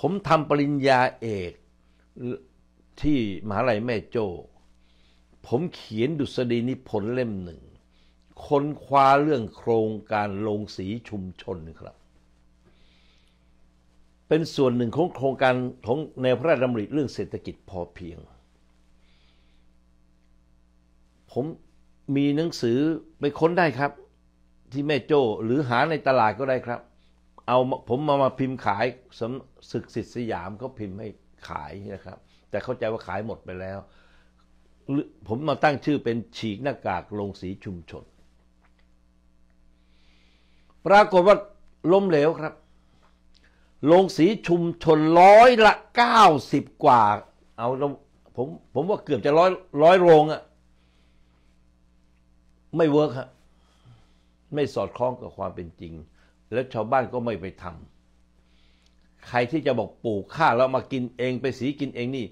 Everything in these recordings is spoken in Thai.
ผมทำปริญญาเอกที่มหาลัยแม่โจ้ผมเขียนดุษฎีนิพนธ์เล่มหนึ่ง ค้นคว้าเรื่องโครงการลงสีชุมชนครับ เป็นส่วนหนึ่งของโครงการของในพระราชดำริเรื่องเศรษฐกิจพอเพียง ผมมีหนังสือไปค้นได้ครับที่แม่โจ้หรือหาในตลาดก็ได้ครับเอาผมมามาพิมพ์ขายสมศึกสิทธิ์สยามเขาพิมพ์ให้ขายนะครับ แต่เข้าใจว่าขายหมดไปแล้ว ผมมาตั้งชื่อเป็นฉีกหน้ากากลงสีชุมชน ปรากฏว่าล้มเหลวครับลงสีชุมชนร้อยละเก้าสิบกว่า เอาผมผมว่าเกือบจะร้อยร้อยโรงอะไม่เวิร์กฮะไม่สอดคล้องกับความเป็นจริงแล้วชาวบ้านก็ไม่ไปทำ ใครที่จะบอกปลูกข้าแล้วมากินเอง ไปสีกินเองนี่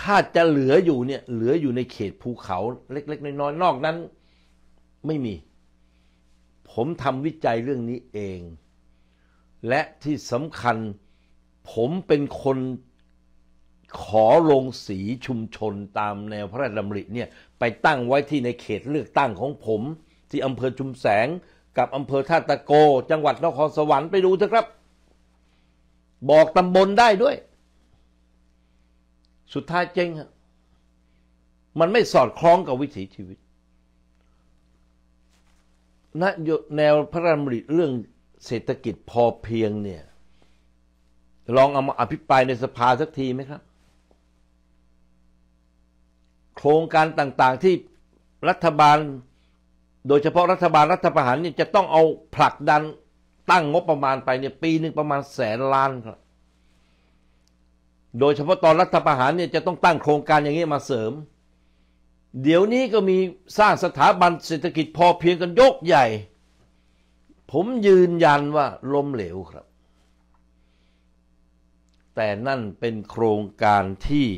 ถ้าจะเหลืออยู่เนี่ยเหลืออยู่ในเขตภูเขาเล็ก ๆ น้อยๆนอกนั้นไม่มี ผมทำวิจัยเรื่องนี้เอง และที่สำคัญผมเป็นคนขอลงสีชุมชนตามแนวพระราชดำริเนี่ยไปตั้งไว้ที่ในเขตเลือกตั้งของผม ที่อำเภอชุมแสงกับอำเภอท่าตะโกจังหวัดนครสวรรค์ไปดูเถอะครับ บอกตำบลได้ด้วย สุดท้ายเจ๊งฮะมันไม่สอดคล้องกับวิถีชีวิตนโยแนวพระราชบัญญัติเรื่องเศรษฐกิจพอเพียงเนี่ย ลองเอามาอภิปรายในสภาสักทีไหมครับ โครงการต่าง ๆ ที่รัฐบาลโดยเฉพาะรัฐบาลรัฐประหารเนี่ยจะต้องเอาผลักดัน ตั้งงบประมาณไปเนี่ยปีหนึ่งประมาณแสนล้านครับ โดยเฉพาะตอนรัฐประหารเนี่ยจะต้องตั้งโครงการอย่างนี้มาเสริม เดี๋ยวนี้ก็มีสร้างสถาบันเศรษฐกิจพอเพียงกันยกใหญ่ ผมยืนยันว่าล้มเหลวครับ แต่นั่นเป็นโครงการที่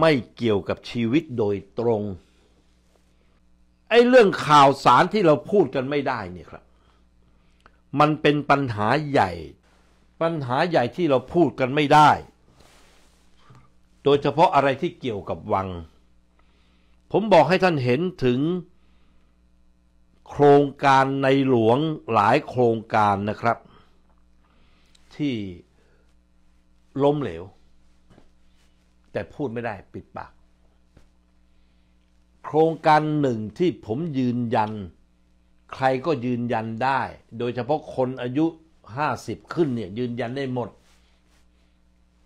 ไม่เกี่ยวกับชีวิตโดยตรงไอ้เรื่องข่าวสารที่เราพูดกันไม่ได้เนี่ยครับ มันเป็นปัญหาใหญ่ ปัญหาใหญ่ที่เราพูดกันไม่ได้ โดยเฉพาะอะไรที่เกี่ยวกับวัง ผมบอกให้ท่านเห็นถึง โครงการในหลวงหลายโครงการนะครับ ที่ล้มเหลว แต่พูดไม่ได้ปิดปากโครงการหนึ่งที่ผมยืนยัน ใครก็ยืนยันได้ โดยเฉพาะคนอายุห้าสิบขึ้นเนี่ยยืนยันได้หมด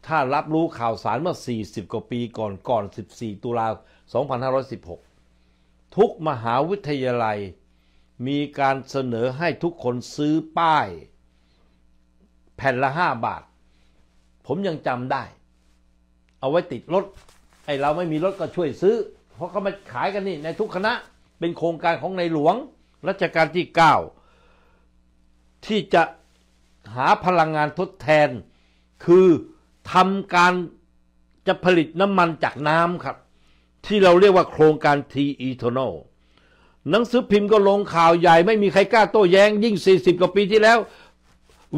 ถ้ารับรู้ข่าวสารเมื่อส0ี่ิบกว่าปีก่อนก่อนส4ิบี่ตุลาสองพันห้าร้อยสิบหกทุกมหาวิทยาลัยมีการเสนอให้ทุกคนซื้อป้าย แผ่นละห้าบาท ผมยังจำได้ เอาไว้ติดรถ ไอเราไม่มีรถก็ช่วยซื้อเพราะเขามาขายกันนี่ ในทุกคณะเป็นโครงการของในหลวง รัชกาลที่เก้า ที่จะหาพลังงานทดแทน คือทำการจะผลิตน้ำมันจากน้ำครับ ที่เราเรียกว่าโครงการ T e t โท n อ l หนังสือพิมพ์ก็ลงข่าวใหญ่ไม่มีใครกล้าโต้แย้งยิ่ง 40กว่าปีที่แล้ว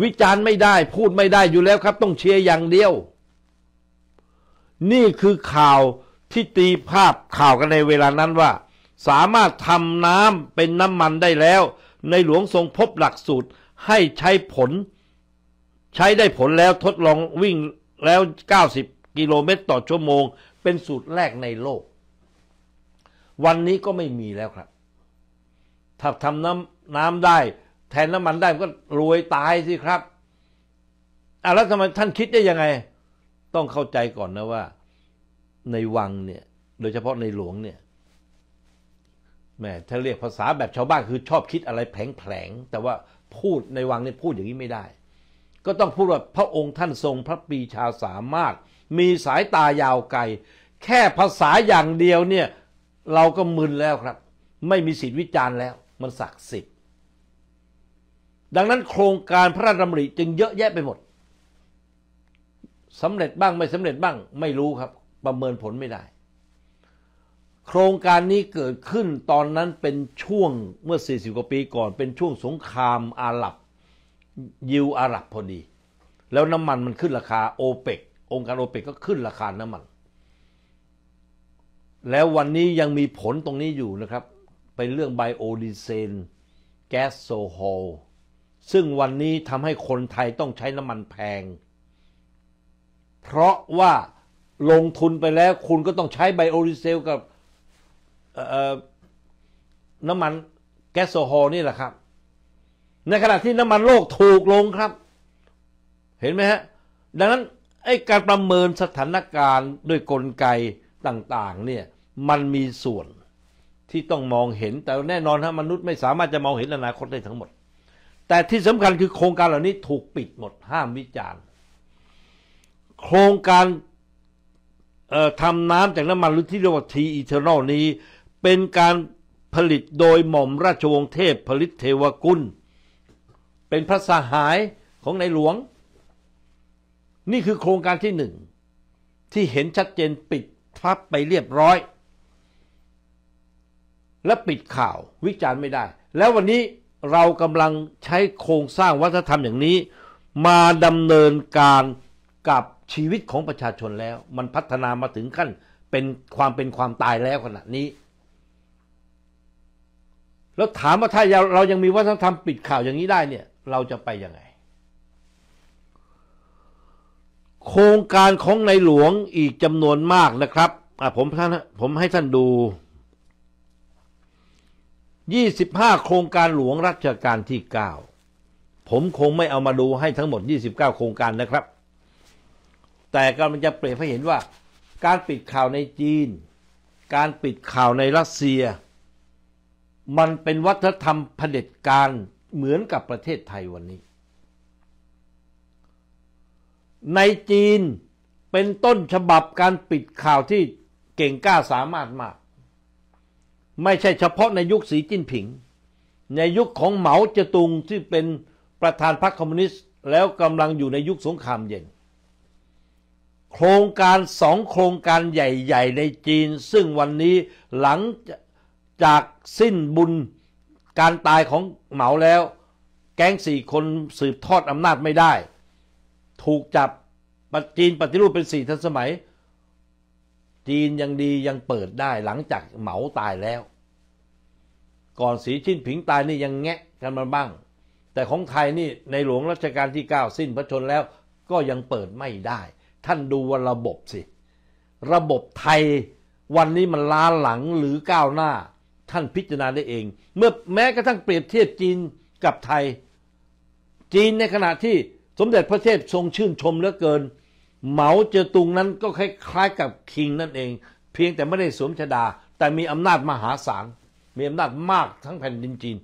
วิจารณ์ไม่ได้พูดไม่ได้อยู่แล้วครับ ต้องเชียร์อย่างเดียว นี่คือข่าวที่ตีภาพข่าวกันในเวลานั้นว่า สามารถทำน้ำเป็นน้ำมันได้แล้ว ในหลวงทรงพบหลักสูตร ให้ใช้ผล ใช้ได้ผลแล้วทดลองวิ่งแล้ว 90 กิโลเมตรต่อชั่วโมง เป็นสูตรแรกในโลก วันนี้ก็ไม่มีแล้วครับ ถ้าทำน้ำน้ำได้แทนน้ำมันได้ก็รวยตายสิครับอ่ะแล้วทำไมท่านคิดได้ยังไง ต้องเข้าใจก่อนนะว่าในวังเนี่ยโดยเฉพาะในหลวงเนี่ยแม่ถ้าเรียกภาษาแบบชาวบ้านคือชอบคิดอะไรแผลงๆแต่ว่าพูดในวังเนี่ยพูดอย่างนี้ไม่ได้ ก็ต้องพูดว่าพระองค์ท่านทรงพระปีชาสามารถ มีสายตายาวไกลแค่ภาษาอย่างเดียวเนี่ย เราก็มึนแล้วครับ ไม่มีสิทธิวิจารณ์แล้วมันศักดิ์สิทธิ์ดังนั้นโครงการพระราชดำริจึงเยอะแยะไปหมดสำเร็จบ้างไม่สำเร็จบ้างไม่รู้ครับประเมินผลไม่ได้ โครงการนี้เกิดขึ้นตอนนั้นเป็นช่วงเมื่อ 40 กว่าปีก่อนเป็นช่วงสงครามอาหรับ ยิวอาหรับพอดี แล้วน้ำมันมันขึ้นราคาโอเปกองค์การโอเปกก็ขึ้นราคาน้ำมัน แล้ววันนี้ยังมีผลตรงนี้อยู่นะครับ เป็นเรื่องไบโอดีเซนแก๊สโซฮอลซึ่งวันนี้ทำให้คนไทยต้องใช้น้ำมันแพง เพราะว่าลงทุนไปแล้ว คุณก็ต้องใช้ไบโอดีเซลกับน้ำมันแก๊สโซฮอลนี่แหละครับ ในขณะที่น้ำมันโลกถูกลงครับ เห็นไหมฮะ ดังนั้น ไอ้การประเมินสถานการณ์ ด้วยกลไกต่าง ๆ เนี่ย มันมีส่วนที่ต้องมองเห็นแต่แน่นอนฮะ มนุษย์ไม่สามารถจะมองเห็นอนาคตได้ทั้งหมด แต่ที่สำคัญคือโครงการเหล่านี้ถูกปิดหมดห้ามวิจารณ์โครงการทำ น้ำจากน้ำมันหรือที่เรียกว่าทีอีเทอร์นอล นี้ เป็นการผลิตโดยหม่อมราชวงศ์เทพผลิตเทวกุลเป็น พระสหาย ของในหลวง นี่คือโครงการที่หนึ่งที่เห็นชัดเจนปิดทับไปเรียบร้อย และปิดข่าววิจารณ์ไม่ได้ แล้ววันนี้เรากำลังใช้โครงสร้างวัฒนธรรมอย่างนี้ มาดำเนินการกับชีวิตของประชาชนแล้ว มันพัฒนามาถึงขั้นเป็นความเป็นความตายแล้วขณะนี้ แล้วถามว่าถ้าเรายังมีวัฒนธรรมปิดข่าวอย่างนี้ได้เนี่ยเราจะไปยังไง โครงการของในหลวงอีกจำนวนมากนะครับผมท่านผมให้ท่านดู 25 โครงการหลวงรัชกาลที่9ผมคงไม่เอามาดูให้ทั้งหมด 29 โครงการนะครับแต่กำลังจะเปลี่ยนให้เห็นว่า การปิดข่าวในจีน การปิดข่าวในรัสเซีย มันเป็นวัฒนธรรมเผด็จการเหมือนกับประเทศไทยวันนี้ ในจีนเป็นต้นฉบับการปิดข่าวที่เก่งกล้าสามารถมาก ไม่ใช่เฉพาะในยุคสีจิ้นผิง ในยุคของเหมาเจ๋อตุงที่เป็นประธานพรรคคอมมิวนิสต์แล้วกำลังอยู่ในยุคสงครามเย็นโครงการสองโครงการใหญ่ๆ ในจีน ซึ่งวันนี้หลังจากสิ้นบุญการตายของเหมาแล้ว แก๊งสี่คนสืบทอดอำนาจไม่ได้ ถูกจับจีนปฏิรูปเป็นสี่ทันสมัยจีนยังดียังเปิดได้หลังจากเหมาตายแล้ว ก่อนสีชิ้นผิงตายนี่ยังแงะกันมาบ้าง แต่ของไทยนี่ในหลวงรัชกาลที่9สิ้นพระชนแล้วก็ยังเปิดไม่ได้ท่านดูว่าระบบสิ ระบบไทยวันนี้มันล้าหลังหรือก้าวหน้า ท่านพิจารณาได้เอง เมื่อแม้กระทั่งเปรียบเทียบจีนกับไทย จีนในขณะที่สมเด็จพระเทพทรงชื่นชมเหลือเกินเหมาเจอตุงนั้นก็คล้าย ๆ กับคิงนั่นเอง เพียงแต่ไม่ได้สวมชดาแต่มีอำนาจมหาศาลมีอำนาจมากทั้งแผ่นดินจีน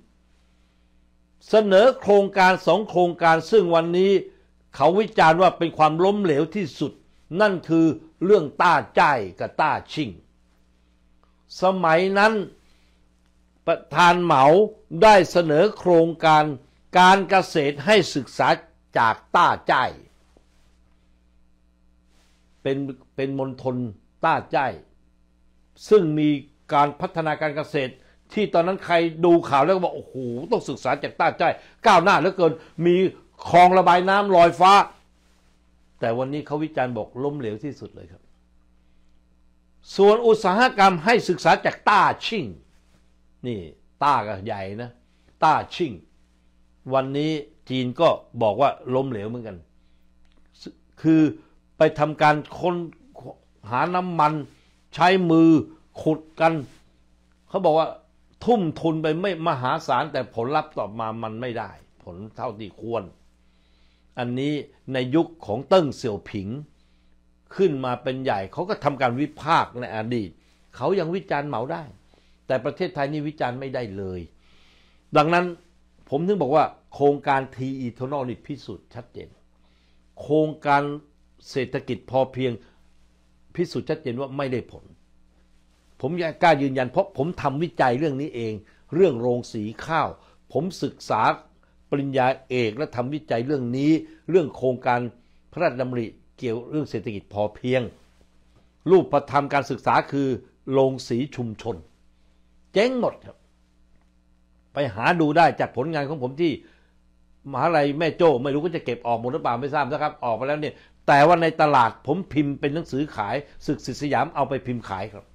เสนอโครงการสองโครงการซึ่งวันนี้เขาวิจารณ์ว่าเป็นความล้มเหลวที่สุดนั่นคือเรื่องต้าจายกับต้าชิง สมัยนั้นประธานเหมาได้เสนอโครงการการเกษตรให้ศึกษาจากต้าจายเป็นเป็นมณฑลต้าจายซึ่งมีการพัฒนาการเกษตรที่ตอนนั้น ใครดูข่าวแล้วก็บอก โอ้โห ต้องศึกษาจากต้าใจก้าวหน้าเหลือเกินมีคลองระบายน้ำลอยฟ้า แต่วันนี้เขาวิจารณ์บอกล้มเหลวที่สุดเลยครับ ส่วนอุตสาหกรรมให้ศึกษาจากต้าชิ่งนี่ ต้าก็ใหญ่นะต้าชิ่ง วันนี้จีนก็บอกว่าล้มเหลวเหมือนกัน คือไปทำการค้นหาน้ำมันใช้มือขุดกัน เขาบอกว่าทุ่มทุนไปไม่มหาศาลแต่ผลลัพธ์ตอบมามันไม่ได้ ผลเท่าที่ควรอันนี้ในยุคของเติ้งเสี่ยวผิงขึ้นมาเป็นใหญ่ เขาก็ทำการวิพากษ์ในอดีต เขายังวิจารณ์เหมาได้ แต่ประเทศไทยนี่วิจารณ์ไม่ได้เลย ดังนั้นผมถึงบอกว่า โครงการทีอีทอนอลนี่พิสูจน์ชัดเจน โครงการเศรษฐกิจพอเพียงพิสูจน์ชัดเจนว่าไม่ได้ผล ผมกล้ายืนยันเพราะผมทำวิจัยเรื่องนี้เอง เรื่องโรงสีข้าว ผมศึกษาปริญญาเอกและทำวิจัยเรื่องนี้ เรื่องโครงการพระราชดำริเกี่ยวเรื่องเศรษฐกิจพอเพียง รูปประธรรมการศึกษาคือโรงสีชุมชน เจ๊งหมดครับ ไปหาดูได้จากผลงานของผมที่ มหาลัยแม่โจ้ไม่รู้ก็จะเก็บออกหมดหรือเปล่าไม่ทราบนะครับ ออกมาแล้วเนี่ย แต่ว่าในตลาดผมพิมพ์เป็นหนังสือขาย ศึกสิษยามเอาไปพิมพ์ขายครับ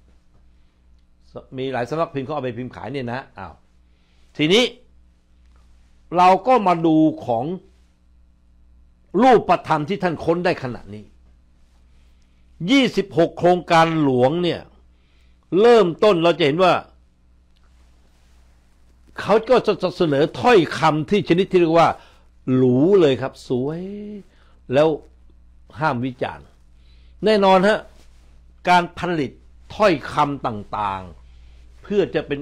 มีหลายสำนักพิมพ์เขาเอาไปพิมพ์ขายเนี่ยนะอ้าวทีนี้เราก็มาดูของรูปธรรมที่ท่านค้นได้ขณะนี้ 26 โครงการหลวงเนี่ย เริ่มต้นเราจะเห็นว่า เขาก็จะเสนอถ้อยคำที่ชนิดที่เรียกว่าหรูเลยครับ สวย แล้วห้ามวิจารณ์แน่นอนฮะ การผลิตถ้อยคำต่าง ๆ เพื่อจะเป็น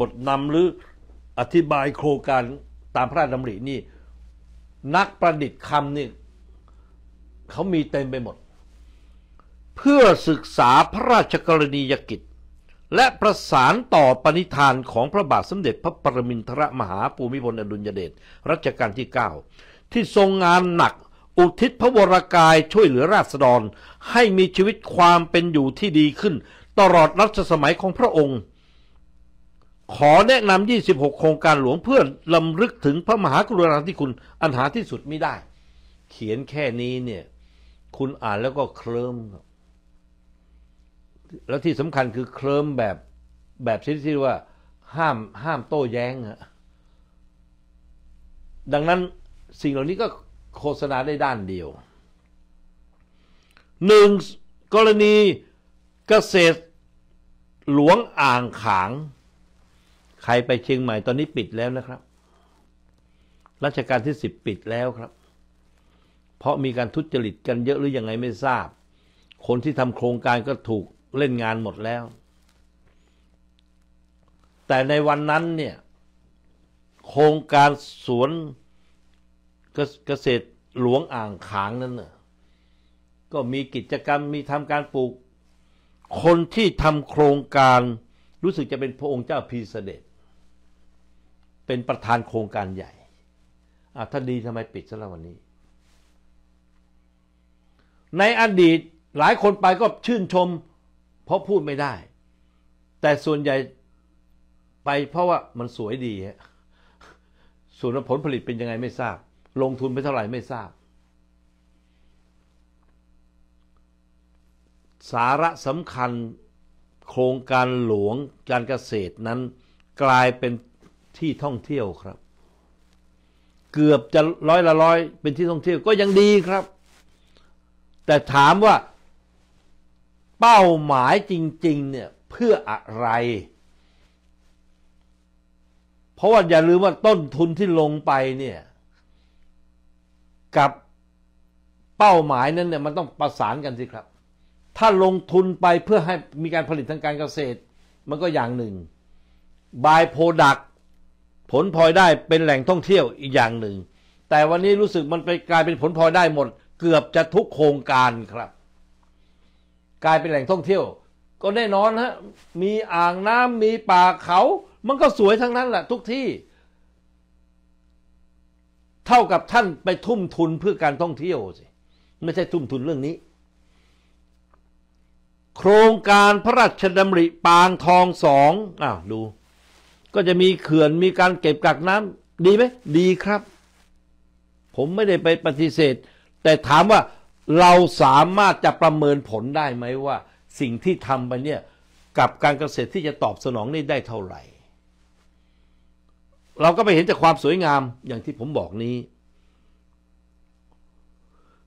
บทนำหรืออธิบายโครงการตามพระราชดำรินี่ นักประดิษฐ์คำนี่เขามีเต็มไปหมด เพื่อศึกษาพระราชกรณียกิจ และประสานต่อปณิธานของพระบาทสมเด็จพระปรมินทรมหาภูมิพลอดุลยเดชรัชกาลที่ 9 ที่ทรงงานหนักอุทิศพระวรากายช่วยเหลือราษฎร ให้มีชีวิตความเป็นอยู่ที่ดีขึ้น ตลอดรัชสมัยของพระองค์ขอแนะนำ26 โครงการหลวงเพื่อลำลึกถึงพระมหากรุณาธิคุณ อันหาที่สุดไม่ได้ เขียนแค่นี้เนี่ย คุณอ่านแล้วก็เคลิ้มแล้วที่สำคัญคือเคลิ้มแบบแบบชนิดที่ว่า ห้าม ห้ามโต้แย้งอะดังนั้นสิ่งเหล่านี้ก็โฆษณาได้ด้านเดียว หนึ่งกรณีเกษตรหลวงอ่างขางใครไปเชียงใหม่ตอนนี้ปิดแล้วนะครับ รัชการที่สิบปิดแล้วครับ เพราะมีการทุจริตกันเยอะหรืออยังไงไม่ทราบ คนที่ทำโครงการก็ถูกเล่นงานหมดแล้ว แต่ในวันนั้นเนี่ย โครงการสวนเกษตรหลวงอ่างขางนั้นน่ะก็มีกิจกรรมมีทำการปลูก คนที่ทำโครงการ รู้สึกจะเป็นพระองค์เจ้าพีเสด็จเป็นประธานโครงการใหญ่ถ้าดีทำไมปิดซะแล้ววันนี้ ในอดีตหลายคนไปก็ชื่นชม เพราะพูดไม่ได้ แต่ส่วนใหญ่ไปเพราะว่ามันสวยดีส่วนผลผลิตเป็นยังไงไม่ทราบ ลงทุนไปเท่าไหร่ไม่ทราบ สาระสำคัญโครงการหลวงการเกษตรนั้นกลายเป็นที่ท่องเที่ยวครับ เกือบจะร้อยละร้อยเป็นที่ท่องเที่ยวก็ยังดีครับ แต่ถามว่าเป้าหมายจริง ๆเนี่ยเพื่ออะไร เพราะว่าอย่าลืมว่าต้นทุนที่ลงไปเนี่ยกับเป้าหมายนั้นเนี่ยมันต้องประสานกันสิครับ ถ้าลงทุนไปเพื่อให้มีการผลิตทางการเกษตร มันก็อย่างหนึ่งบายโปรดักตผลพลอยได้เป็นแหล่งท่องเที่ยวอีกอย่างหนึ่งแต่วันนี้รู้สึกมันไปกลายเป็นผลพลอยได้หมด เกือบจะทุกโครงการครับ กลายเป็นแหล่งท่องเที่ยว ก็แน่นอนฮะมีอ่างน้ำมีป่าเขา มันก็สวยทั้งนั้นแหละทุกที่ เท่ากับท่านไปทุ่มทุนเพื่อการท่องเที่ยวสิไม่ใช่ทุ่มทุนเรื่องนี้ โครงการพระราชดำริปางทองสองอ้าวดูก็จะมีเขื่อนมีการเก็บกักน้ำดีไหมดีครับ ผมไม่ได้ไปปฏิเสธ แต่ถามว่าเราสามารถจะประเมินผลได้ไหมว่า สิ่งที่ทำไปเนี่ยกับการเกษตรที่จะตอบสนองนี่ได้เท่าไหร่ เราก็ไปเห็นจากความสวยงามอย่างที่ผมบอกนี้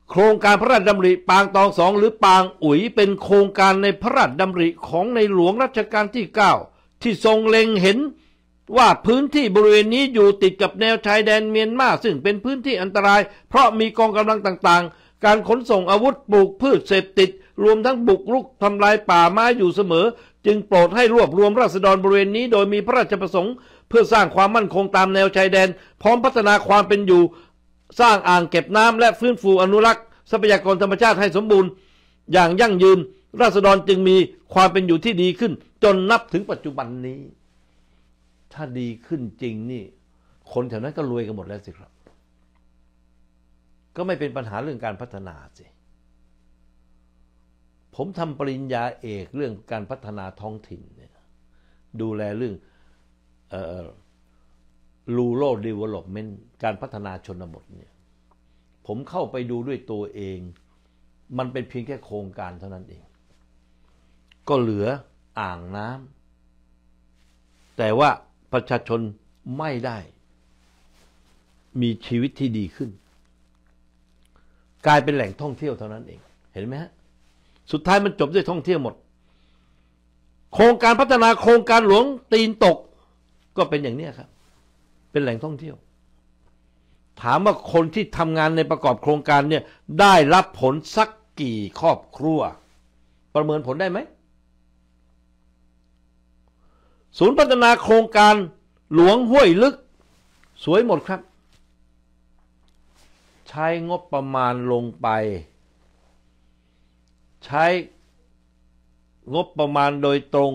โครงการพระราชดำริ ปางตองสองหรือปางอุ๋ยเป็นโครงการในพระราชดำริของในหลวงรัชกาลที่9ที่ทรงเล็งเห็นว่าพื้นที่บริเวณนี้อยู่ติดกับแนวชายแดนเมียนมา ซึ่งเป็นพื้นที่อันตราย เพราะมีกองกำลังต่างๆ การขนส่งอาวุธปลูกพืชเสพติด รวมทั้งบุกรุกทำลายป่าไม้อยู่เสมอ จึงโปรดให้รวบรวมราษฎรบริเวณนี้โดยมีพระราชประสงค์ เพื่อสร้างความมั่นคงตามแนวชายแดน พร้อมพัฒนาความเป็นอยู่ สร้างอ่างเก็บน้ำและฟื้นฟูอนุรักษ์ทรัพยากรธรรมชาติให้สมบูรณ์ อย่างยั่งยืน ราษฎรจึงมีความเป็นอยู่ที่ดีขึ้น จนนับถึงปัจจุบันนี้ถ้าดีขึ้นจริงนี่ คนแถวนั้นก็รวยกันหมดแล้วสิครับ ก็ไม่เป็นปัญหาเรื่องการพัฒนาสิ ผมทำปริญญาเอกเรื่องการพัฒนาท้องถิ่นเนี่ยดูแลเรื่องรูโรดีเวล็อปเมนต์การพัฒนาชนบทเนี่ยผมเข้าไปดูด้วยตัวเอง มันเป็นเพียงแค่โครงการเท่านั้นเอง ก็เหลืออ่างน้ำแต่ว่าประชาชนไม่ได้ มีชีวิตที่ดีขึ้น กลายเป็นแหล่งท่องเที่ยวเท่านั้นเอง เห็นไหมฮะ สุดท้ายมันจบด้วยท่องเที่ยวหมด โครงการพัฒนาโครงการหลวงตีนตกก็เป็นอย่างนี้ครับ เป็นแหล่งท่องเที่ยว ถามว่าคนที่ทำงานในประกอบโครงการเนี่ยได้รับผลสักกี่ครอบครัว ประเมินผลได้ไหมศูนย์พัฒนาโครงการหลวงห้วยลึก สวยหมดครับ ใช้งบประมาณลงไป ใช้งบประมาณโดยตรง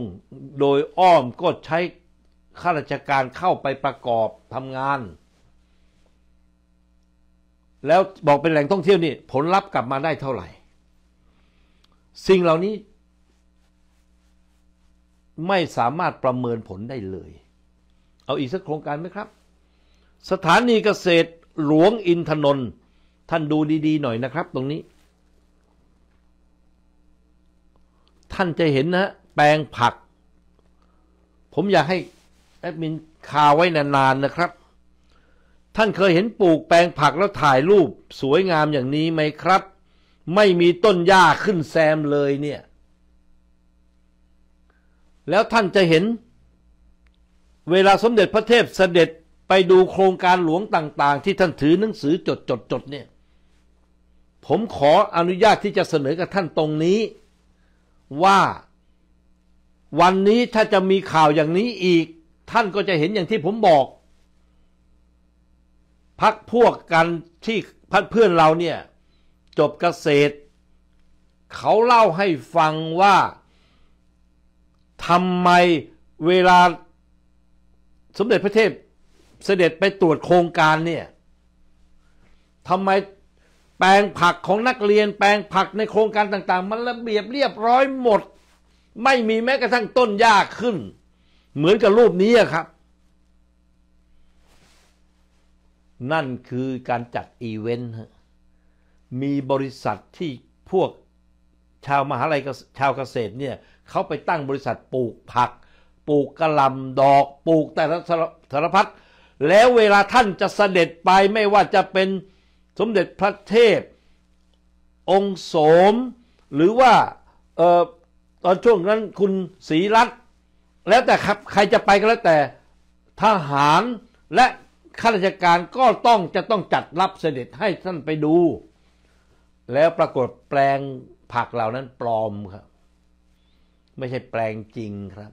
โดยอ้อมก็ใช้ข้าราชการเข้าไปประกอบทำงาน แล้วบอกเป็นแหล่งท่องเที่ยวนี่ ผลลัพธ์กลับมาได้เท่าไหร่ สิ่งเหล่านี้ไม่สามารถประเมินผลได้เลย เอาอีกสักโครงการไหมครับ สถานีเกษตรหลวงอินทนนท์ ท่านดูดี ๆ หน่อยนะครับ ตรงนี้ ท่านจะเห็นนะ แปลงผัก ผมอยากให้แอดมินคาไว้นานๆนะครับ ท่านเคยเห็นปลูกแปลงผักแล้วถ่ายรูปสวยงามอย่างนี้ไหมครับ ไม่มีต้นหญ้าขึ้นแซมเลยเนี่ยแล้วท่านจะเห็น เวลาสมเด็จพระเทพเสด็จไปดูโครงการหลวงต่าง ๆ ที่ท่านถือหนังสือจดๆๆเนี่ย ผมขออนุญาตที่จะเสนอกับท่านตรงนี้ ว่าวันนี้ถ้าจะมีข่าวอย่างนี้อีก ท่านก็จะเห็นอย่างที่ผมบอก พักพวกกันที่เพื่อนเราเนี่ย จบเกษตร เขาเล่าให้ฟังว่าทำไมเวลาสมเด็จพระเทพเสด็จไปตรวจโครงการเนี่ย ทำไมแปลงผักของนักเรียน แปลงผักในโครงการต่างๆ มันระเบียบเรียบร้อยหมด ไม่มีแม้กระทั่งต้นหญ้าขึ้น เหมือนกับรูปนี้ครับ นั่นคือการจัดอีเวนต์มีบริษัทที่พวกชาวมหาลัยชาวเกษตรเนี่ยเขาไปตั้งบริษัทปลูกผัก ปลูกกระลำดอก ปลูกแต่ละสารพัดแล้วเวลาท่านจะเสด็จไปไม่ว่าจะเป็นสมเด็จพระเทพ องค์สม หรือว่าออตอนช่วงนั้นคุณศรีรัตน์แล้วแต่ครับใครจะไปก็แล้วแต่ทหารและข้าราชการก็ต้องจะต้องจัดรับเสด็จให้ท่านไปดู แล้วปรากฏแปลงผักเหล่านั้นปลอมครับไม่ใช่แปลงจริงครับ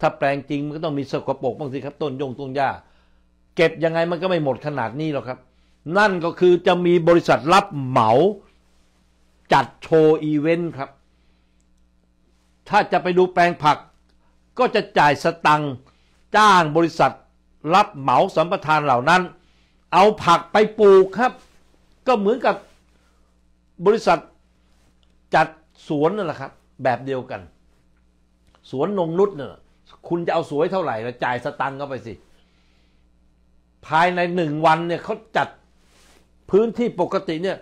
ถ้าแปลงจริงมันก็ต้องมีสกปรกบ้างสิครับ ต้นยงต้นหญ้าเก็บยังไงมันก็ไม่หมดขนาดนี้หรอกครับ นั่นก็คือจะมีบริษัทรับเหมา จัดโชว์อีเวนต์ครับ ถ้าจะไปดูแปลงผัก ก็จะจ่ายสตัง จ้างบริษัทรับเหมาสัมปทานเหล่านั้น เอาผักไปปลูกครับ ก็เหมือนกับบริษัทจัดสวนนั่นแหละครับแบบเดียวกัน สวนนงนุษเนี่ยคุณจะเอาสวยเท่าไหร่ละจ่ายสตังค์เข้าไปสิ ภายในหนึ่งวันเนี่ยเขาจัดพื้นที่ปกติเนี่ย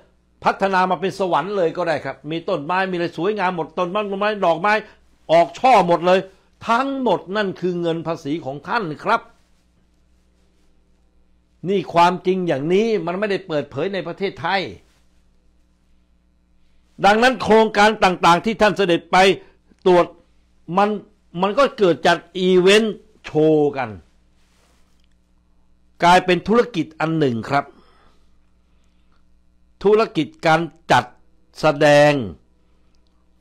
พัฒนามาเป็นสวรรค์เลยก็ได้ครับมีต้นไม้มีอะไรสวยงามหมดต้นไม้ดอกไม้ ออกช่อหมดเลย ทั้งหมดนั่นคือเงินภาษีของท่านครับ นี่ความจริงอย่างนี้มันไม่ได้เปิดเผยในประเทศไทยดังนั้นโครงการต่าง ๆ ที่ท่านเสด็จไปตรวจมันมันก็เกิดจากอีเวนต์โชว์กัน กลายเป็นธุรกิจอันหนึ่งครับ ธุรกิจการจัดแสดง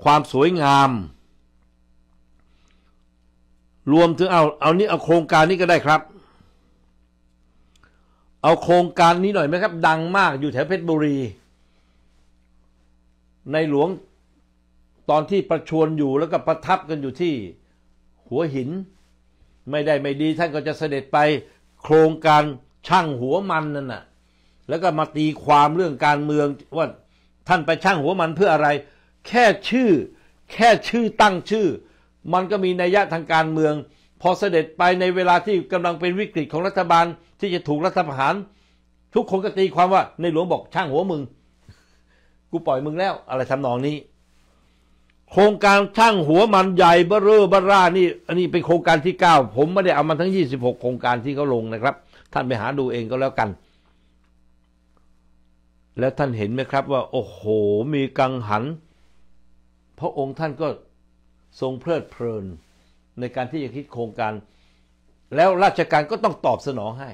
ความสวยงาม รวมถึงเอา เอานี้เอาโครงการนี้ก็ได้ครับ เอาโครงการนี้หน่อยไหมครับ ดังมากอยู่แถวเพชรบุรีในหลวงตอนที่ประชวนอยู่แล้วก็ประทับกันอยู่ที่หัวหิน ไม่ได้ไม่ดี ท่านก็จะเสด็จไปโครงการช่างหัวมันนั่นน่ะแล้วก็มาตีความเรื่องการเมืองว่าท่านไปช่างหัวมันเพื่ออะไร แค่ชื่อ แค่ชื่อตั้งชื่อ มันก็มีนัยยะทางการเมือง พอเสด็จไปในเวลาที่กำลังเป็นวิกฤตของรัฐบาลที่จะถูกรัฐประหารทุกคนก็ตีความว่าในหลวงบอกช่างหัวมึงกูปล่อยมึงแล้วอะไรทำนองนี้ โครงการช่างหัวมันใหญ่เบ้อเร่อบ้าร่านี่อันนี้เป็นโครงการที่เก้าผมไม่ได้เอามันทั้งยี่สิบหกโครงการที่เขาลงนะครับ ท่านไปหาดูเองก็แล้วกัน แล้วท่านเห็นไหมครับว่า โอ้โหมีกังหัน พระองค์ท่านก็ทรงเพลิดเพลิน ในการที่จะคิดโครงการ แล้วราชการก็ต้องตอบสนองให้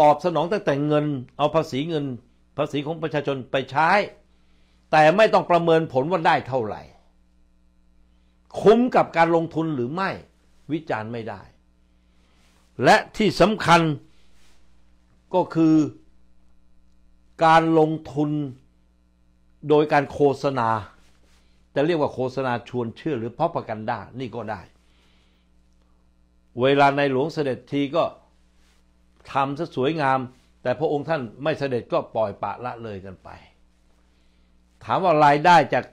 ตอบสนองตั้งแต่เงิน เอาภาษีเงิน ภาษีของประชาชนไปใช้แต่ไม่ต้องประเมินผลว่าได้เท่าไหร่คุ้มกับการลงทุนหรือไม่วิจารณ์ไม่ได้ และที่สำคัญก็คือการลงทุนโดยการโฆษณาจะเรียกว่าโฆษณาชวนเชื่อหรือพ่อประกันด้านี่ก็ได้ เวลาในหลวงเสด็จทีก็ทำซะสวยงาม แต่พระองค์ท่านไม่เสด็จก็ปล่อยปะละเลยกันไปถามว่า รายได้จาก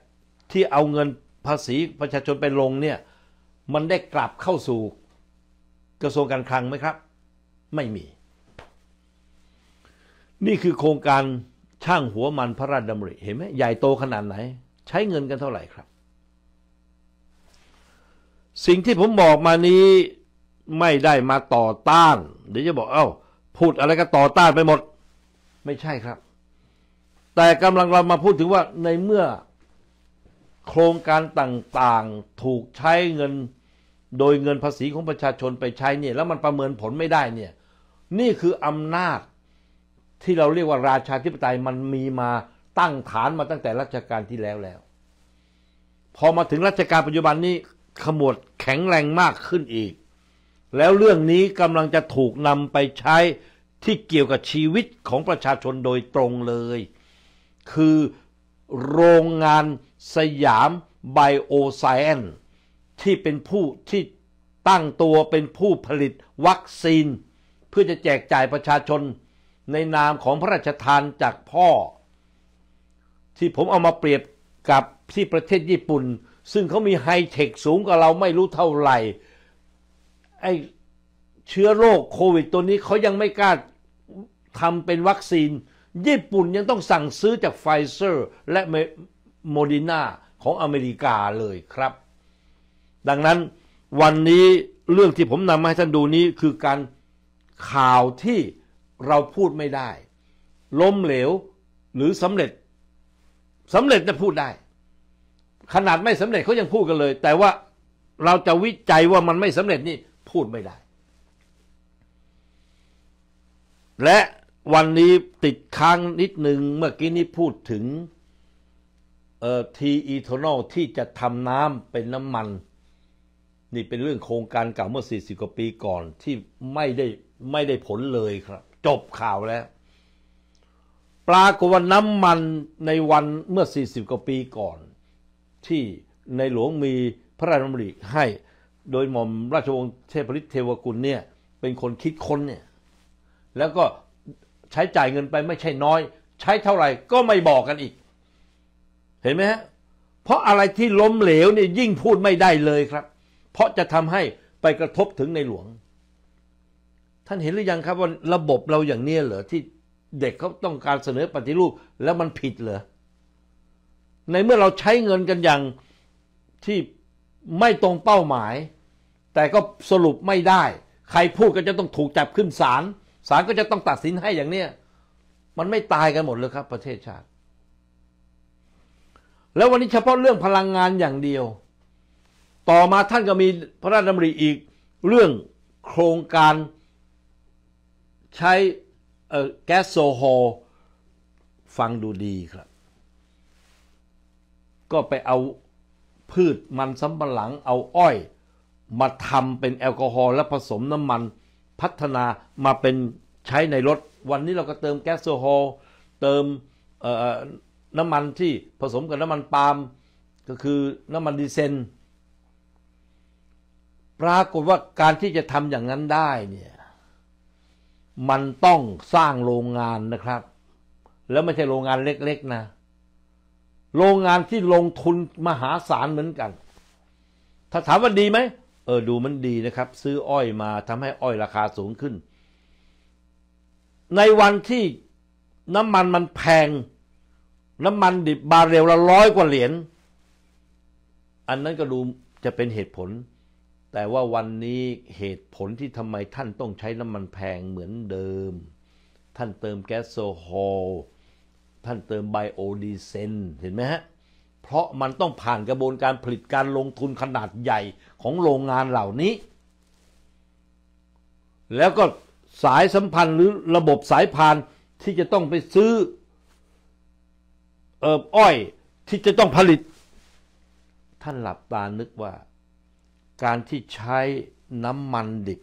ที่เอาเงินภาษีประชาชนไปลงเนี่ย มันได้กลับเข้าสู่ กระทรวงการคลังไหมครับ ไม่มี นี่คือโครงการช่างหัวมันพระราชดำริเห็นไหมใหญ่โตขนาดไหน ใช้เงินกันเท่าไหร่ครับ สิ่งที่ผมบอกมานี้ไม่ได้มาต่อต้าน เดี๋ยวจะบอกเอา้าพูดอะไรก็ต่อต้านไปหมด ไม่ใช่ครับแต่กำลังเรามาพูดถึงว่าในเมื่อโครงการต่างๆ ถูกใช้เงินโดยเงินภาษีของประชาชนไปใช้เนี่ยแล้วมันประเมินผลไม่ได้เนี่ยนี่คืออำนาจที่เราเรียกว่า ราชาธิปไตยมันมีมาตั้งฐานมาตั้งแต่รัชกาลที่แล้วแล้ว พอมาถึงรัชกาลปัจจุบันนี้ขมวดแข็งแรงมากขึ้นอีก แล้วเรื่องนี้กำลังจะถูกนำไปใช้ที่เกี่ยวกับชีวิตของประชาชนโดยตรงเลยคือโรงงานสยามไบโอไซเอนที่เป็นผู้ที่ตั้งตัวเป็นผู้ผลิตวัคซีน เพื่อจะแจกจ่ายประชาชนในนามของพระราชทานจากพ่อ ที่ผมเอามาเปรียบกับที่ประเทศญี่ปุ่น ซึ่งเขามีไฮเทคสูงกว่าเราไม่รู้เท่าไหร่ไอเชื้อโรคโควิดตัวนี้เขายังไม่กล้าทำเป็นวัคซีนเญี่ปุ่นยังต้องสั่งซื้อจากไฟเซอร์และโมดินาของอเมริกาเลยครับ ดังนั้นวันนี้เรื่องที่ผมนำมาให้ท่านดูนี้คือการข่าวที่เราพูดไม่ได้ ล้มเหลวหรือสำเร็จสำเร็จจะพูดได้ ขนาดไม่สำเร็จเขายังพูดกันเลย แต่ว่าเราจะวิจัยว่ามันไม่สำเร็จนี่พูดไม่ได้ และวันนี้ติดค้างนิดหนึ่ง เมื่อกี้นี้พูดถึงเอ่อทีอีโทนอลที่จะทำน้ำเป็นน้ำมัน นี่เป็นเรื่องโครงการเก่าเมื่อ 40 กว่าปีก่อน ที่ไม่ได้ไม่ได้ผลเลยครับ จบข่าวแล้ว ปรากฏว่าน้ำมันในวันเมื่อ 40 กว่าปีก่อน ที่ในหลวงมีพระราชดำริให้โดยหม่อมราชวงศ์เทพฤทธิ์เทวกุลเนี่ย เป็นคนคิดค้นเนี่ยแล้วก็ใช้จ่ายเงินไปไม่ใช่น้อย ใช้เท่าไหร่ ก็ไม่บอกกันอีก เห็นไหมฮะ เพราะอะไรที่ล้มเหลวเนี่ยยิ่งพูดไม่ได้เลยครับ เพราะจะทำให้ไปกระทบถึงในหลวง ท่านเห็นหรือยังครับ ว่าระบบเราอย่างเนี้เหรอที่เด็กเขาต้องการเสนอปฏิรูปแล้วมันผิดเหรอในเมื่อเราใช้เงินกันอย่างที่ไม่ตรงเป้าหมาย แต่ก็สรุปไม่ได้ ใครพูดก็จะต้องถูกจับขึ้นศาลศาลก็จะต้องตัดสินให้อย่างเนี้ยมันไม่ตายกันหมดเลยครับ ประเทศชาติ แล้ววันนี้เฉพาะเรื่องพลังงานอย่างเดียว ต่อมาท่านก็มีพระราชดำริอีก เรื่องโครงการใช้แก๊สโซฮอลฟังดูดีครับ ก็ไปเอาพืชมันสำปะหลังเอาอ้อยมาทำเป็นแอลกอฮอล์และผสมน้ำมันพัฒนามาเป็นใช้ในรถ วันนี้เราก็เติมแก๊สโซฮอลเติมน้ำมันที่ผสมกับ น้ำมันปาล์มก็คือน้ำมันดีเซน ปรากฏว่าการที่จะทำอย่างนั้นได้เนี่ย มันต้องสร้างโรงงานนะครับ แล้วไม่ใช่โรงงานเล็กๆนะ โรงงานที่ลงทุนมหาศาลเหมือนกัน ถ้าถามว่าดีไหมเออ ดูมันดีนะครับ ซื้ออ้อยมาทำให้อ้อยราคาสูงขึ้น ในวันที่น้ำมันมันแพง น้ำมันดิบบาเรลละร้อยกว่าเหรียญ อันนั้นก็ดูจะเป็นเหตุผล แต่ว่าวันนี้เหตุผลที่ทำไมท่านต้องใช้น้ำมันแพงเหมือนเดิม ท่านเติมแก๊สโซฮอลท่านเติมไบโอดีเซนเห็นไหมฮะ เพราะมันต้องผ่านกระบวนการผลิตการลงทุนขนาดใหญ่ของโรงงานเหล่านี้ แล้วก็สายสัมพันธ์หรือระบบสายพาน ที่จะต้องไปซื้อออ้อยที่จะต้องผลิต ท่านหลับตานึกว่าการที่ใช้น้ำมัน ดิบ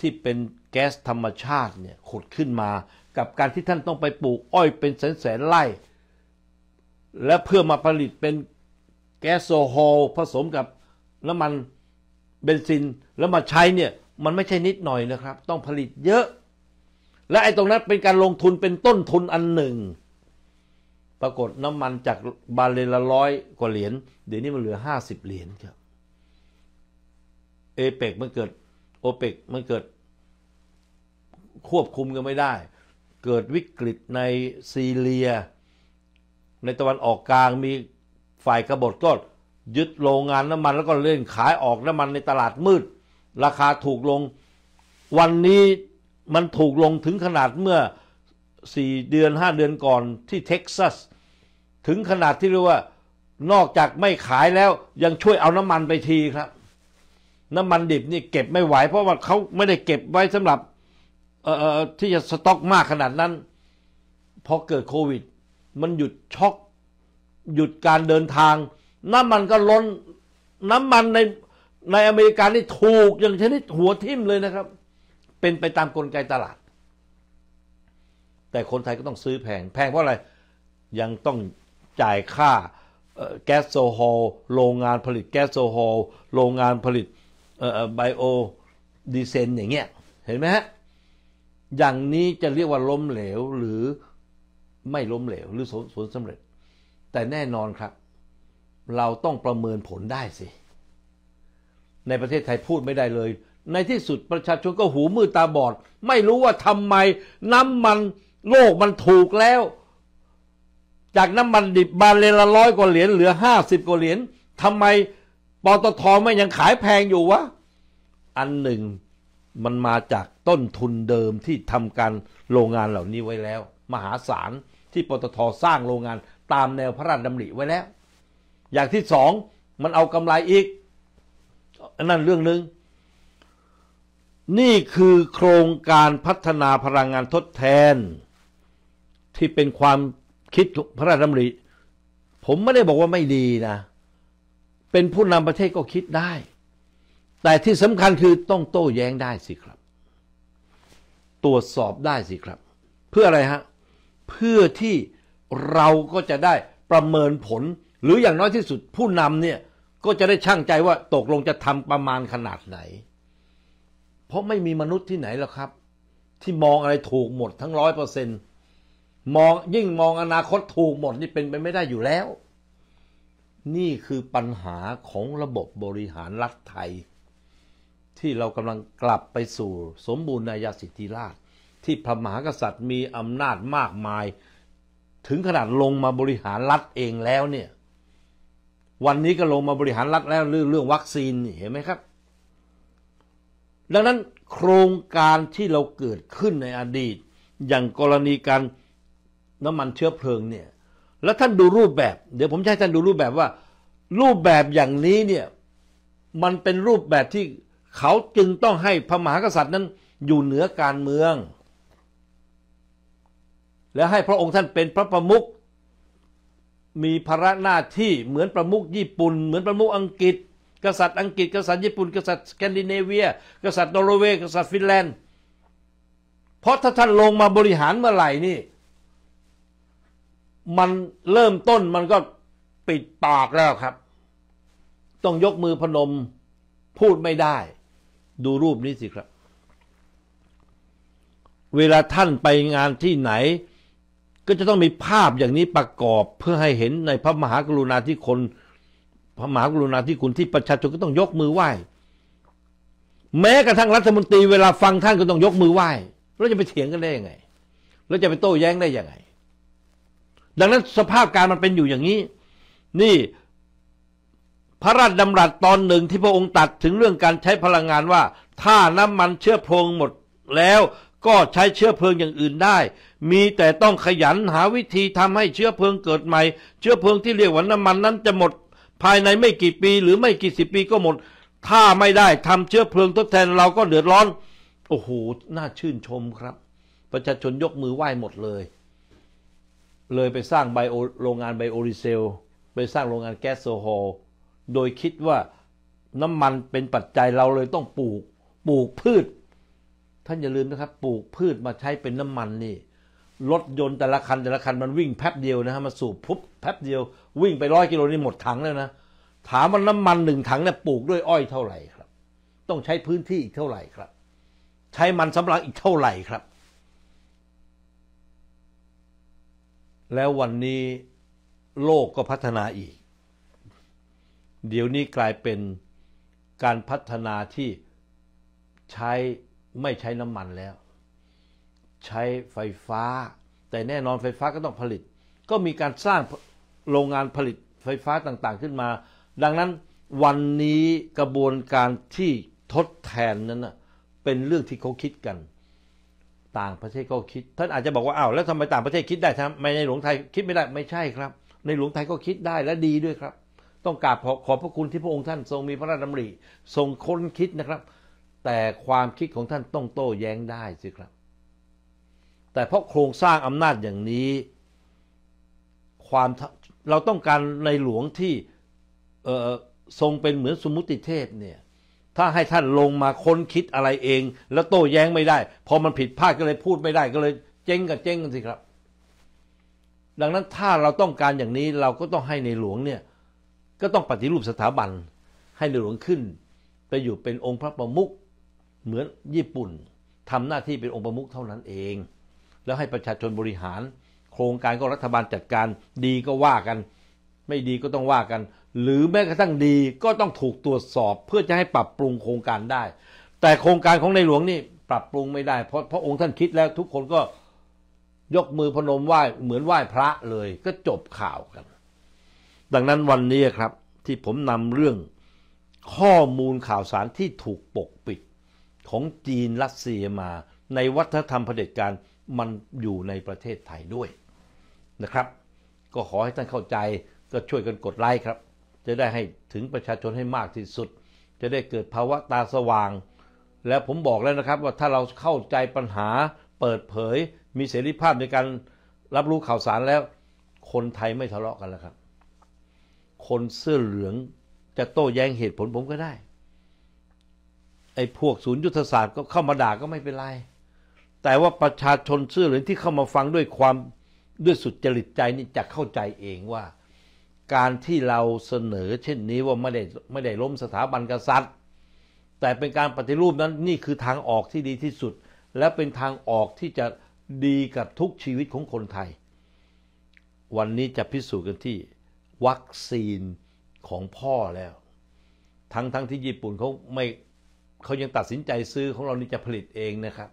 ที่เป็นแก๊สธรรมชาติเนี่ยขุดขึ้นมา กับการที่ท่านต้องไปปลูก อ้อยเป็นแสนแสนไร่ และเพื่อมาผลิตเป็นแก๊สโซฮอลผสมกับน้ำมันเบนซินแล้วมาใช้เนี่ย มันไม่ใช่นิดหน่อยนะครับ ต้องผลิตเยอะ และไอ้ตรงนั้นเป็นการลงทุนเป็นต้นทุนอันหนึ่ง ปรากฏน้ำมันจากบาเรลละร้อยกว่าเหรียญเดี๋ยวนี้มันเหลือห้าสิบเหรียญครับเอเปกมันเกิดโอเปกมันเกิดควบคุมกันไม่ได้ เกิดวิกฤตในซีเรีย ในตะวันออกกลางมีฝ่ายกบฏก็ยึดโรงงานน้ำมันแล้วก็เล่นขายออกน้ำมันในตลาดมืด ราคาถูกลง วันนี้มันถูกลงถึงขนาดเมื่อ 4 เดือน 5 เดือนก่อนที่เท็กซัส ถึงขนาดที่เรียกว่านอกจากไม่ขายแล้วยังช่วยเอาน้ำมันไปทีครับ น้ำมันดิบนี่เก็บไม่ไหวเพราะว่าเขาไม่ได้เก็บไว้สำหรับที่จะสต็อกมากขนาดนั้นพอเกิดโควิด มันหยุดช็อกหยุดการเดินทางน้ำมันก็ล้นน้ำมันในในอเมริกานี่ถูกอย่างชนิดหัวทิ่มเลยนะครับ เป็นไปตามกลไกตลาด แต่คนไทยก็ต้องซื้อแพงแพงเพราะอะไรยังต้องจ่ายค่าแก๊สโซฮอลโรงงานผลิตแก๊สโซฮอลโรงงานผลิตไบโอดีเซนอย่างเงี้ยเห็นไหมฮะอย่างนี้จะเรียกว่าล้มเหลวหรือไม่ล้มเหลว หรือสูญสำเร็จ แต่แน่นอนครับเราต้องประเมินผลได้สิ ในประเทศไทยพูดไม่ได้เลย ในที่สุดประชาชนก็หูมืดตาบอด ไม่รู้ว่าทำไมน้ำมันโลกมันถูกแล้ว จากน้ำมันดิบบาเลละร้อยกว่าเหรียญเหลือห้าสิบกว่าเหรียญทำไมปตทไม่ยังขายแพงอยู่วะ อันหนึ่งมันมาจากต้นทุนเดิมที่ทำการโรงงานเหล่านี้ไว้แล้ว มหาศาลที่ปตทสร้างโรงงาน ตามแนวพระราชดำริไว้แล้วอย่างที่สองมันเอากำไรอีกอนนั่นเรื่องหนึง่งนี่คือโครงการพัฒนาพลังงานทดแทน ที่เป็นความคิดพระราชดำริผมไม่ได้บอกว่าไม่ดีนะ เป็นผู้นำประเทศก็คิดได้ แต่ที่สำคัญคือต้องโต้แย้งได้สิครับ ตรวจสอบได้สิครับ เพื่ออะไรฮะ เพื่อที่เราก็จะได้ประเมินผลหรืออย่างน้อยที่สุดผู้นำเนี่ย ก็จะได้ช่างใจว่าตกลงจะทำประมาณขนาดไหน เพราะไม่มีมนุษย์ที่ไหนหรอกครับ ที่มองอะไรถูกหมดทั้งร้อยเปอร์เซ็นต์มองยิ่งมองอนาคตถูกหมดนี่เป็นไปไม่ได้อยู่แล้ว นี่คือปัญหาของระบบบริหารรัฐไทย ที่เรากำลังกลับไปสู่สมบูรณาญาสิทธิราช ที่พระมหากษัตริย์มีอำนาจมากมาย ถึงขนาดลงมาบริหารรัฐเองแล้วเนี่ยวันนี้ก็ลงมาบริหารรัฐแล้วเรื่องเรื่องวัคซีนเห็นไหมครับ ดังนั้นโครงการที่เราเกิดขึ้นในอดีต อย่างกรณีการน้ำมันเชื้อเพลิงเนี่ย แล้วท่านดูรูปแบบ เดี๋ยวผมจะให้ท่านดูรูปแบบว่ารูปแบบอย่างนี้เนี่ย มันเป็นรูปแบบที่เขาจึงต้องให้พระมหากษัตริย์นั้นอยู่เหนือการเมือง และให้พระองค์ท่านเป็นพระประมุขมีภาระหน้าที่เหมือนประมุขญี่ปุ่น เหมือนประมุขอังกฤษกษัตริย์อังกฤษกษัตริย์ญี่ปุ่นกษัตริย์สแกนดิเนเวียกษัตริย์นอร์เวย์กษัตริย์ฟินแลนด์เพราะถ้าท่านลงมาบริหารเมื่อไหร่นี่ มันเริ่มต้นมันก็ปิดปากแล้วครับต้องยกมือพนมพูดไม่ได้ ดูรูปนี้สิครับ เวลาท่านไปงานที่ไหนก็จะต้องมีภาพอย่างนี้ประกอบเพื่อให้เห็นในพระมหากรุณาธิคุณพระมหากรุณาธิคุณที่ประชาชนก็ต้องยกมือไหว้ แม้กระทั่งรัฐมนตรีเวลาฟังท่านก็ต้องยกมือไหว้แล้วจะไปเถียงกันได้ยังไง แล้วจะไปโต้แย้งได้ยังไง ดังนั้นสภาพการมันเป็นอยู่อย่างนี้ นี่พระราชดำรัสตอนหนึ่งที่พระองค์ตัดถึงเรื่องการใช้พลังงานว่าถ้าน้ำมันเชื้อเพลิงหมดแล้วก็ใช้เชื้อเพลิงอย่างอื่นได้ มีแต่ต้องขยันหาวิธีทำให้เชื้อเพลิงเกิดใหม่ เชื้อเพลิงที่เรียกว่าน้ำมันนั้นจะหมดภายในไม่กี่ปี หรือไม่กี่สิบปีก็หมด ถ้าไม่ได้ทำเชื้อเพลิงทดแทนเราก็เดือดร้อน โอ้โห น่าชื่นชมครับ ประชาชนยกมือไหว้หมดเลย เลยไปสร้างไบโอโรงงานไบโอรีเซล ไปสร้างโรงงานแก๊สโซฮอลโดยคิดว่าน้ำมันเป็นปัจจัยเราเลยต้องปลูกปลูกพืชท่านอย่าลืมนะครับปลูกพืชมาใช้เป็นน้ำมันนี่ รถยนต์แต่ละคันแต่ละคันมันวิ่งแป๊บเดียวนะฮะมาสูบปุ๊บแป๊บเดียว วิ่งไปร้อยกิโลนี่หมดถังแล้วนะถามว่าน้ำมันหนึ่งถังเนี่ยปลูกด้วยอ้อยเท่าไหร่ครับ ต้องใช้พื้นที่อีกเท่าไหร่ครับ ใช้มันสำหรับอีกเท่าไหร่ครับ แล้ววันนี้โลกก็พัฒนาอีก เดี๋ยวนี้กลายเป็นการพัฒนาที่ใช้ไม่ใช้น้ำมันแล้ว ใช้ไฟฟ้า แต่แน่นอนไฟฟ้าก็ต้องผลิต ก็มีการสร้างโรงงานผลิต ไฟฟ้าต่างๆขึ้นมา ดังนั้นวันนี้กระบวนการที่ทดแทนนั้นนะเป็นเรื่องที่เขาคิดกัน ต่างประเทศก็คิด ท่านอาจจะบอกว่าอ้าวแล้วทำไมต่างประเทศคิดได้ทำไมในหลวงไทยคิดไม่ได้ไม่ใช่ครับ ในหลวงไทยก็คิดได้และดีด้วยครับ ต้องกราบขอขอบพระคุณที่พระองค์ท่านทรงมีพระราชดำริทรงค้นคิดนะครับแต่ความคิดของท่านต้องโต้แย้งได้สิครับ แต่เพราะโครงสร้างอำนาจอย่างนี้ความเราต้องการในหลวงที่ทรงเป็นเหมือนสมมุติเทพเนี่ย ถ้าให้ท่านลงมาค้นคิดอะไรเอง แล้วโต้แย้งไม่ได้ พอมันผิดพลาดก็เลยพูดไม่ได้ ก็เลย เจ๊งกับเจ๊งกันสิครับ ดังนั้นถ้าเราต้องการอย่างนี้เราก็ต้องให้ในหลวงเนี่ย ก็ต้องปฏิรูปสถาบัน ให้ในหลวงขึ้น ไปอยู่เป็นองค์พระประมุขเหมือนญี่ปุ่นทำหน้าที่เป็นองค์ประมุขเท่านั้นเอง แล้วให้ประชาชนบริหาร โครงการก็รัฐบาลจัดการดีก็ว่ากัน ไม่ดีก็ต้องว่ากัน หรือแม้กระทั่งดีก็ต้องถูกตรวจสอบ เพื่อจะให้ปรับปรุงโครงการได้ แต่โครงการของในหลวงนี่ปรับปรุงไม่ได้เพราะพระองค์ท่านคิดแล้ว ทุกคนก็ยกมือพนมไหว้เหมือนไหว้พระเลย ก็จบข่าวกัน ดังนั้นวันนี้ครับที่ผมนำเรื่องข้อมูลข่าวสารที่ถูกปกปิดของจีนรัสเซียมา ในวัฒนธรรมเผด็จการมันอยู่ในประเทศไทยด้วยนะครับ ก็ขอให้ท่านเข้าใจก็ช่วยกันกดไลค์ครับ จะได้ให้ถึงประชาชนให้มากที่สุด จะได้เกิดภาวะตาสว่าง แล้วผมบอกแล้วนะครับว่าถ้าเราเข้าใจปัญหาเปิดเผยมีเสรีภาพในการรับรู้ข่าวสารแล้ว คนไทยไม่ทะเลาะกันแล้วครับ คนเสื้อเหลืองจะโต้แย้งเหตุผลผมก็ได้ไอ้พวกศูนย์ยุทธศาสตร์ก็เข้ามาด่าก็ไม่เป็นไร แต่ว่าประชาชนเสื้อเหลืองที่เข้ามาฟังด้วยความด้วยสุดจริตใจนี่จะเข้าใจเองว่า การที่เราเสนอ เช่นนี้ว่าไม่ได้ไม่ได้ล้มสถาบันกษัตริย์ แต่เป็นการปฏิรูปนั้นนี่คือทางออกที่ดีที่สุด และเป็นทางออกที่จะดีกับทุกชีวิตของคนไทย วันนี้จะพิสูจน์กันที่วัคซีนของพ่อแล้ว ทั้งทั้งที่ญี่ปุ่นเขาไม่เขายังตัดสินใจซื้อของเรานี่จะผลิตเองนะครับ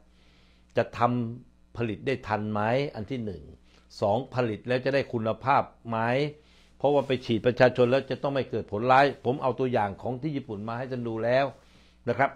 จะทำผลิตได้ทันไหมอันที่หนึ่งสองผลิตแล้วจะได้คุณภาพไหมเพราะว่าไปฉีดประชาชนแล้วจะต้องไม่เกิดผลร้าย ผมเอาตัวอย่างของที่ญี่ปุ่นมาให้ท่านดูแล้วนะครับ